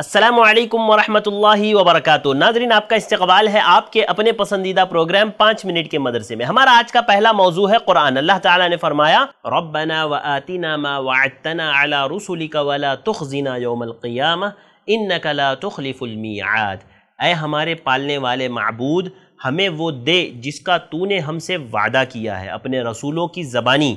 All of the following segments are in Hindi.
असलम वरहमतुल्लाहि वबरकत नाजरीन आपका इस्तकबाल है आपके अपने पसंदीदा प्रोग्राम पाँच मिनट के मदरसे में हमारा आज का पहला मौजू है कुरान अल्लाह ताला ने फरमाया रबना व आतिना इन तुखलिफुलमियाद ए हमारे पालने वाले मबूद हमें वो दे जिसका तूने हमसे वादा किया है अपने रसूलों की ज़बानी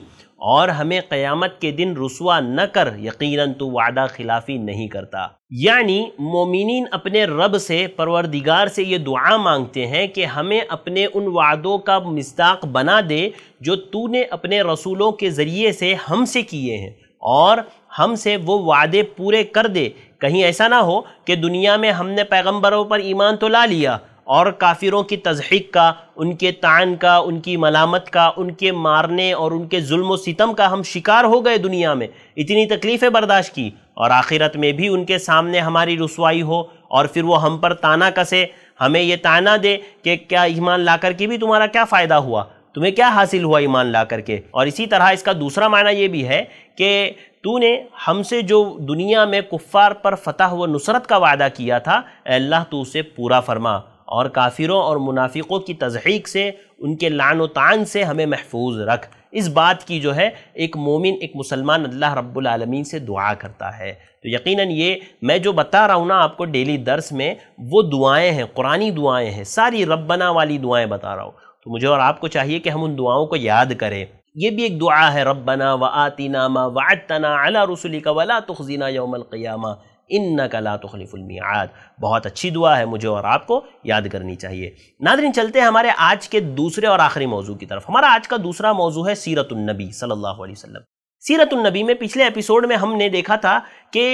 और हमें क़यामत के दिन रसुआ न कर यकीनन तो वादा खिलाफी नहीं करता यानी मोमिन अपने रब से परवरदिगार से ये दुआ मांगते हैं कि हमें अपने उन वादों का मस्ताक बना दे जो तूने अपने रसूलों के ज़रिए से हमसे किए हैं और हमसे वो वादे पूरे कर दे कहीं ऐसा ना हो कि दुनिया में हमने पैगंबरों पर ईमान तो ला लिया और काफिरों की तजहीक का उनके तान का उनकी मलामत का उनके मारने और उनके जुल्म सितम का हम शिकार हो गए दुनिया में इतनी तकलीफ़ें बर्दाश्त की और आखिरत में भी उनके सामने हमारी रसवाई हो और फिर वो हम पर ताना कसे हमें ये ताना दे कि क्या ईमान ला कर के भी तुम्हारा क्या फ़ायदा हुआ तुम्हें क्या हासिल हुआ ईमान ला करके और इसी तरह इसका दूसरा मायना ये भी है कि तूने हमसे जो दुनिया में कुफ़ार पर फतह व नुसरत का वादा किया था अल्लाह तो उसे पूरा फरमा और काफिरों और मुनाफिकों की तजहीक से उनके लान तान से हमें महफूज रख इस बात की जो है एक मोमिन एक मुसलमान अल्लाह रब्बुल से दुआ करता है तो यकीनन ये मैं जो बता रहा हूँ ना आपको डेली दर्स में वो दुआएं हैं कुरानी दुआएं हैं सारी रब्बना वाली दुआएं बता रहा हूँ तो मुझे और आपको चाहिए कि हम उन दुआओं को याद करें ये भी एक दुआ है रब्बना व आतिना मा वातना अला रसुलिका वला तुखजीना यौमल क़ियामा इन कला तो खलीफ़ुलमियाद बहुत अच्छी दुआ है मुझे और आपको याद करनी चाहिए नादरीन चलते हैं हमारे आज के दूसरे और आखिरी मौजू की तरफ हमारा आज का दूसरा मौजू है सीरतुलनबी सल्लल्लाहु अलैहि वसल्लम सीरतुलनबी में पिछले एपिसोड में हमने देखा था कि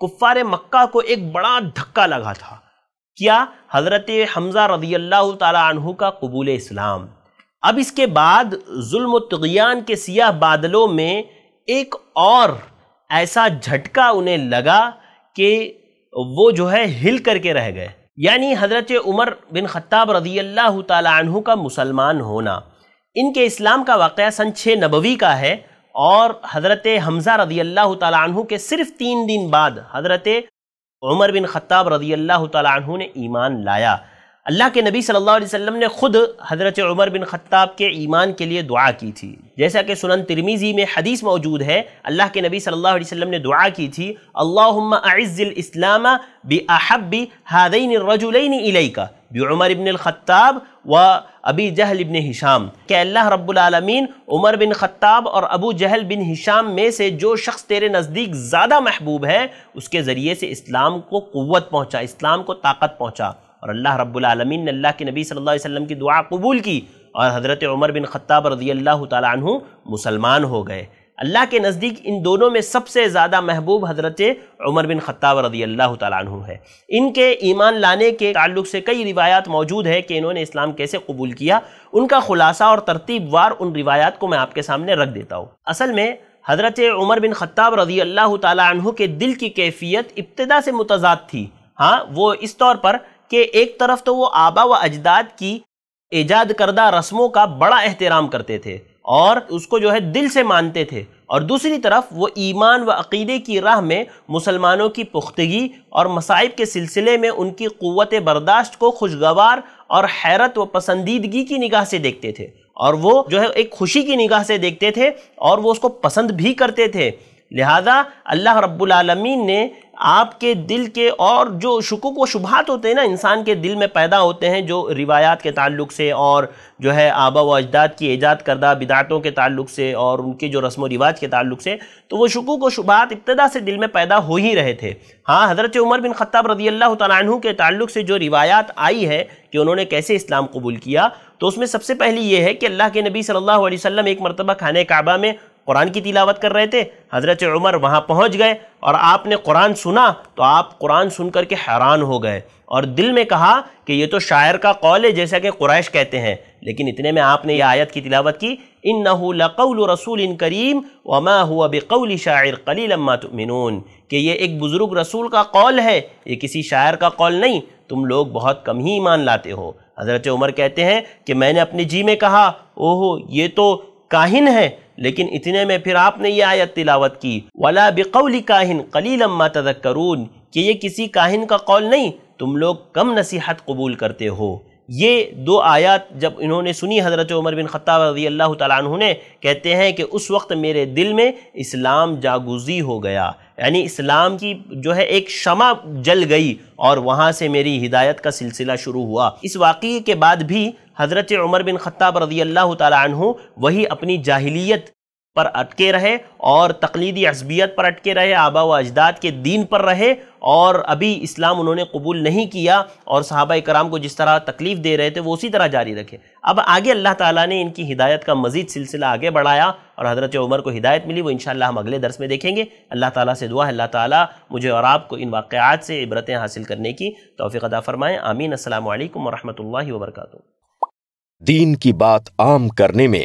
कुफ़ार मक्का को एक बड़ा धक्का लगा था क्या हज़रत हमज़ा रदी अल्लाह तु का कबूल इस्लाम अब इसके बाद जुल्मतगियान के सियाह बादलों में एक और ऐसा झटका उन्हें लगा कि वो जो है हिल करके रह गए यानी हज़रत उमर बिन ख़त्ताब रजी अल्लाह तु का मुसलमान होना इनके इस्लाम का वाक़ सन छः नबवी का है और हज़रत हमज़ा रजी अल्लाह तु के सिर्फ तीन दिन बाद हज़रत उमर बिन ख़त्ताब रजी अल्लाह तु ने ईमान लाया अल्लाह के नबी सल्लल्लाहु अलैहि वसल्लम ने खुद हज़रत उमर बिन ख़त्ताब के ईमान के लिए दुआ की थी जैसा कि सुनन तिरमीज़ी में हदीस मौजूद है अल्लाह के नबी सल्लल्लाहु अलैहि वसल्लम ने दुआ की थी बि बहबी हादैन रजुलैन इलई का उमर इबन ख़त्ताब व अबी जहल इबन हिशाम के अल्लाह रब्बुलमीन उमर बिन ख़त्ताब और अबू जहल बिन हिशाम में से जो शख्स तेरे नज़दीक ज़्यादा महबूब है उसके ज़रिए से इस्लाम को क़वत पहुँचा इस्लाम को ताकत पहुँचा और अल्लाह रब्बुल आलमीन ने अल्लाह के नबी सल्लल्लाहु अलैहि वसल्लम की दुआ कबूल की और हज़रत उमर बिन ख़त्ताब रज़ी अल्लाह तु मुसलमान हो गए अल्लाह के नज़दीक इन दोनों में सबसे ज़्यादा महबूब हज़रत उमर बिन ख़त्ताब रज़ी अल्लाह तु है इनके ईमान लाने के ताल्लुक से कई रिवायात मौजूद है कि इन्होंने इस्लाम कैसे कबूल किया उनका ख़ुलासा और तरतीबवार उन रिवायात को मैं आपके सामने रख देता हूँ असल में हज़रत उमर बिन ख़त्ताब रज़ी अल्लाह तु के दिल की कैफियत इब्तदा से मुतजाद थी हाँ वो इस तौर पर कि एक तरफ तो वो आबा व अजदाद की ईजाद करदा रस्मों का बड़ा एहतराम करते थे और उसको जो है दिल से मानते थे और दूसरी तरफ वो ईमान व अकीदे की राह में मुसलमानों की पुख्तगी और मसाइब के सिलसिले में उनकी क़वत बर्दाश्त को खुशगवार और हैरत व पसंदीदगी की निगाह से देखते थे और वो जो है एक खुशी की निगाह से देखते थे और वो उसको पसंद भी करते थे लिहाजा अल्लाह रब्बुल रबालमीन ने आपके दिल के और जो शकूक व शुभात होते हैं ना इंसान के दिल में पैदा होते हैं जो रिवायात के ताल्लुक से और जो है आबा व अजदाद की ईजाद करदा बिदातों के ताल्लुक से और उनके जो रस्म व रिवाज के ताल्लुक से तो वो शकूक व शुभात इब्तदा से दिल में पैदा हो ही रहे थे हाँ हज़रत उमर बिन ख़त्ताब रजी अल्लाह तु के ताल्लुक से जो रिवायात आई है कि उन्होंने कैसे इस्लाम कबूल किया तो उसमें सबसे पहली ये है कि अल्लाह के नबी सल्लल्लाहु अलैहि वसल्लम एक मरतबा खाने काबा में कुरान की तिलावत कर रहे थे हज़रत उमर वहाँ पहुँच गए और आपने कुरान सुना तो आप कुरान सुन कर के हैरान हो गए और दिल में कहा कि ये तो शायर का कौल है जैसा कि कुरैश कहते हैं लेकिन इतने में आपने यह आयत की तिलावत की इन नकौल रसूल इन करीम वमा हुआ बेकौल शायर कलील अम्मा कि ये एक बुज़ुर्ग रसूल का कौल है ये किसी शायर का कौल नहीं तुम लोग बहुत कम ही ईमान लाते हो हज़रत उमर कहते हैं कि मैंने अपने जी में कहा ओहो ये तो काहिन है लेकिन इतने में फिर आपने ये आयत तिलावत की वला बिकौली काहिन कली लम्मा तजक्रून कि ये किसी काहिन का कौल नहीं तुम लोग कम नसीहत कबूल करते हो ये दो आयत जब इन्होंने सुनी हज़रत उमर बिन ख़त्ताब रजी अल्लाह तु ने कहते हैं कि उस वक्त मेरे दिल में इस्लाम जागुजी हो गया यानी इस्लाम की जो है एक शमा जल गई और वहाँ से मेरी हिदायत का सिलसिला शुरू हुआ इस वाक़े के बाद भी हज़रत उमर बिन ख़त्ताब रदी अल्लाह तु वही अपनी जाहिलियत पर अटके रहे और तकलीदी असबियत पर अटके रहे आबा व अजदाद के दीन पर रहे और अभी इस्लाम उन्होंने कबूल नहीं किया और सहाबा कराम को जिस तरह तकलीफ़ दे रहे थे वो उसी तरह जारी रखे अब आगे अल्लाह ताला ने इनकी हिदायत का मजीद सिलसिला आगे बढ़ाया और हज़रत उमर को हिदायत मिली वो इन हम अगले दर्स में देखेंगे अल्लाह ताला से दुआ अल्लाह ताला मुझे और आपको इन वाक़ात से इबरतें हासिल करने की तोफ़ी अदा फ़रमाएँ आमीन असल वरहमल वर्का दीन की बात आम करने में